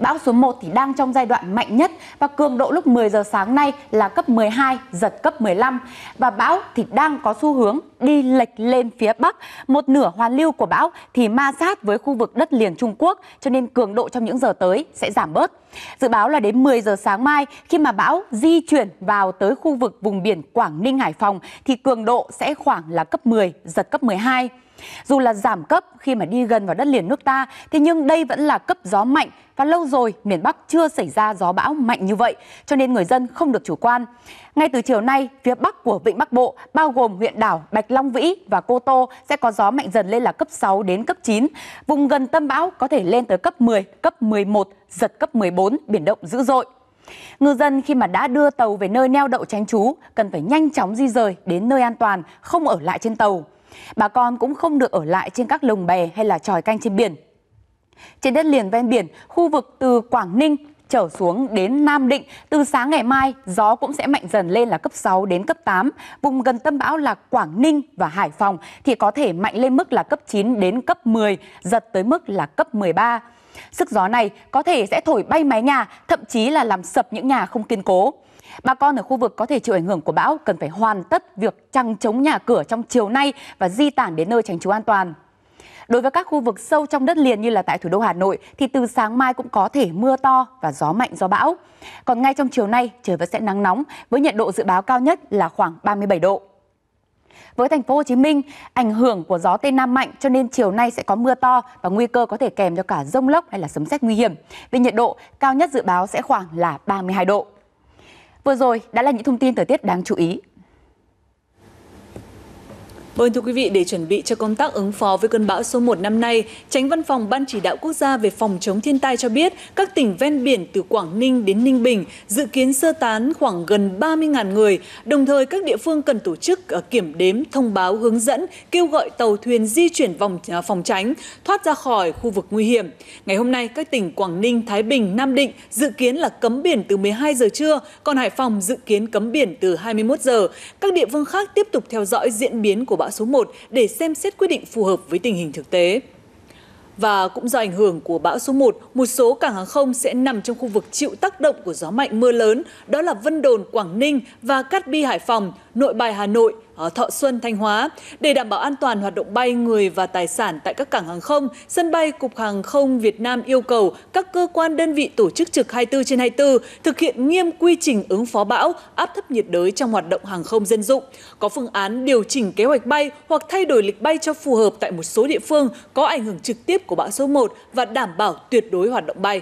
Bão số 1 thì đang trong giai đoạn mạnh nhất và cường độ lúc 10 giờ sáng nay là cấp 12, giật cấp 15 và bão thì đang có xu hướng đi lệch lên phía Bắc, một nửa hoàn lưu của bão thì ma sát với khu vực đất liền Trung Quốc, cho nên cường độ trong những giờ tới sẽ giảm bớt. Dự báo là đến 10 giờ sáng mai khi mà bão di chuyển vào tới khu vực vùng biển Quảng Ninh Hải Phòng thì cường độ sẽ khoảng là cấp 10, giật cấp 12. Dù là giảm cấp khi mà đi gần vào đất liền nước ta, thế nhưng đây vẫn là cấp gió mạnh và lâu rồi miền Bắc chưa xảy ra gió bão mạnh như vậy, cho nên người dân không được chủ quan. Ngay từ chiều nay, phía bắc của Vịnh Bắc Bộ, bao gồm huyện đảo Bạch Long Vĩ và Cô Tô sẽ có gió mạnh dần lên là cấp 6 đến cấp 9. Vùng gần tâm bão có thể lên tới cấp 10, cấp 11, giật cấp 14, biển động dữ dội. Ngư dân khi mà đã đưa tàu về nơi neo đậu tránh trú cần phải nhanh chóng di rời đến nơi an toàn, không ở lại trên tàu. Bà con cũng không được ở lại trên các lồng bè hay là tròi canh trên biển. Trên đất liền ven biển, khu vực từ Quảng Ninh trở xuống đến Nam Định. Từ sáng ngày mai, gió cũng sẽ mạnh dần lên là cấp 6 đến cấp 8. Vùng gần tâm bão là Quảng Ninh và Hải Phòng thì có thể mạnh lên mức là cấp 9 đến cấp 10, giật tới mức là cấp 13. Sức gió này có thể sẽ thổi bay mái nhà, thậm chí là làm sập những nhà không kiên cố. Bà con ở khu vực có thể chịu ảnh hưởng của bão cần phải hoàn tất việc trăng chống nhà cửa trong chiều nay và di tản đến nơi tránh trú an toàn. Đối với các khu vực sâu trong đất liền như là tại thủ đô Hà Nội thì từ sáng mai cũng có thể mưa to và gió mạnh do bão. Còn ngay trong chiều nay trời vẫn sẽ nắng nóng với nhiệt độ dự báo cao nhất là khoảng 37 độ. Với thành phố Hồ Chí Minh, ảnh hưởng của gió Tây Nam mạnh cho nên chiều nay sẽ có mưa to và nguy cơ có thể kèm cho cả rông lốc hay là sấm sét nguy hiểm. Về nhiệt độ, cao nhất dự báo sẽ khoảng là 32 độ. Vừa rồi đã là những thông tin thời tiết đáng chú ý Vâng thưa quý vị, để chuẩn bị cho công tác ứng phó với cơn bão số 1 năm nay, Tránh Văn phòng Ban Chỉ đạo Quốc gia về phòng chống thiên tai cho biết các tỉnh ven biển từ Quảng Ninh đến Ninh Bình dự kiến sơ tán khoảng gần 30.000 người. Đồng thời, các địa phương cần tổ chức ờ, kiểm đếm, thông báo hướng dẫn, kêu gọi tàu thuyền di chuyển vòng ờ, phòng tránh, thoát ra khỏi khu vực nguy hiểm. Ngày hôm nay, các tỉnh Quảng Ninh, Thái Bình, Nam Định dự kiến là cấm biển từ 12 giờ trưa, còn Hải Phòng dự kiến cấm biển từ 21 giờ. Các địa phương khác tiếp tục theo dõi diễn biến của bão số 1 để xem xét quyết định phù hợp với tình hình thực tế. Và cũng do ảnh hưởng của bão số 1, một số cảng hàng không sẽ nằm trong khu vực chịu tác động của gió mạnh mưa lớn, đó là Vân Đồn, Quảng Ninh và Cát Bi, Hải Phòng, Nội Bài Hà Nội, Thọ Xuân Thanh Hóa để đảm bảo an toàn hoạt động bay người và tài sản tại các cảng hàng không, sân bay Cục Hàng không Việt Nam yêu cầu các cơ quan đơn vị tổ chức trực 24 trên 24 thực hiện nghiêm quy trình ứng phó bão, áp thấp nhiệt đới trong hoạt động hàng không dân dụng, có phương án điều chỉnh kế hoạch bay hoặc thay đổi lịch bay cho phù hợp tại một số địa phương có ảnh hưởng trực tiếp của bão số 1 và đảm bảo tuyệt đối hoạt động bay.